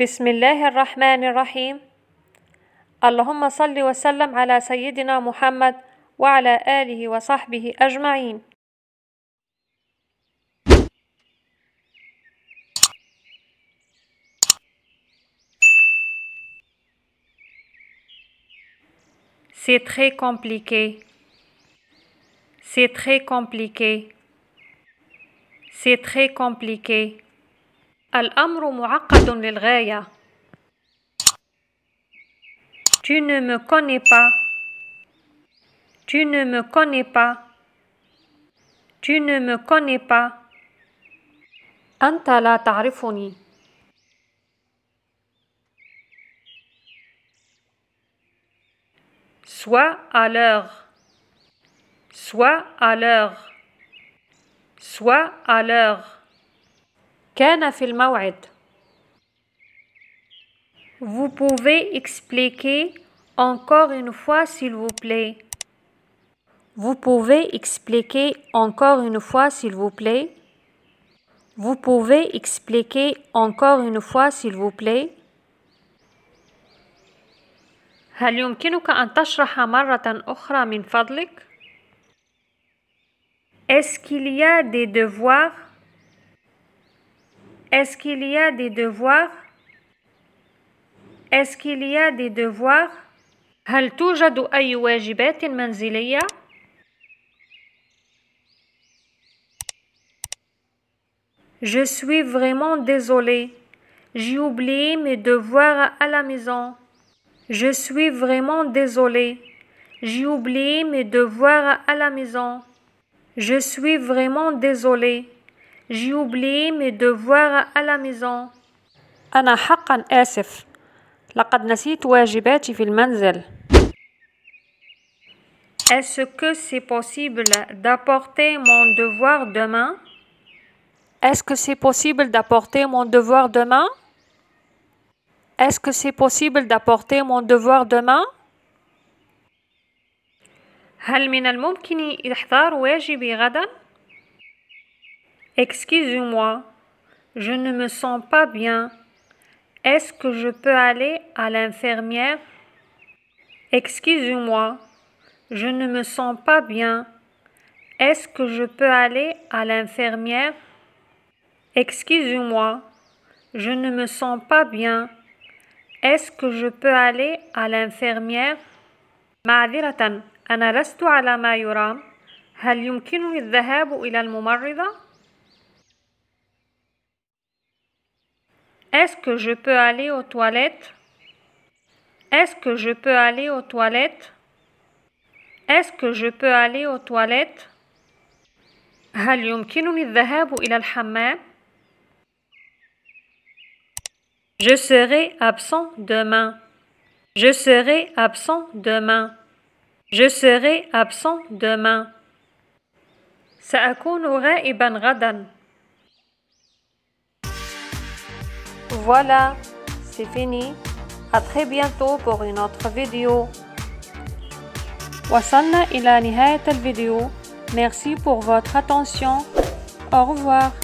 بسم الله الرحمن الرحيم اللهم صل وسلم على سيدنا محمد وعلى آله وصحبه أجمعين C'est très compliqué. C'est très compliqué. C'est très compliqué. Tu ne me connais pas. Tu ne me connais pas. Tu ne me connais pas. anta la Sois à l'heure. Soit à l'heure. Soit à l'heure. كان في الموعد Vous pouvez expliquer encore une fois s'il vous plaît Vous pouvez expliquer encore une fois s'il vous plaît Vous pouvez expliquer encore une fois s'il vous plaît هل يمكنك أن تشرح مرة أخرى من فضلك؟ Est-ce qu'il y a des devoirs est-ce qu'il y a des devoirs Est-ce qu'il y a des devoirs Je suis vraiment désolée. J'ai oublié mes devoirs à la maison. Je suis vraiment désolée. J'ai oublié mes devoirs à la maison. Je suis vraiment désolé. J'ai oublié mes devoirs à la maison. أنا حقا آسف. لقد نسيت واجباتي في المنزل. Est-ce que c'est possible d'apporter mon devoir demain? Est-ce que c'est possible d'apporter mon devoir demain? Est-ce que c'est possible d'apporter mon devoir demain? هل من الممكن إحضار واجبي غدا؟ excusez moi je ne me sens pas bien. Est-ce que je peux aller à l'infirmière excusez moi je ne me sens pas bien. Est-ce que je peux aller à l'infirmière excusez moi je ne me sens pas bien. Est-ce que je peux aller à l'infirmière معذرة أنا لست على ما يرام هل يمكنني الذهاب Est-ce que je peux aller aux toilettes Est-ce que je peux aller aux toilettes Est-ce que je peux aller aux toilettes هل يمكنني الذهاب إلى الحمام Je serai absent demain. Je serai absent demain. Je serai absent demain. سأكون غائبا غدا. Voilà, c'est fini. À très bientôt pour une autre vidéo. وصلنا إلى Merci pour votre attention. Au revoir.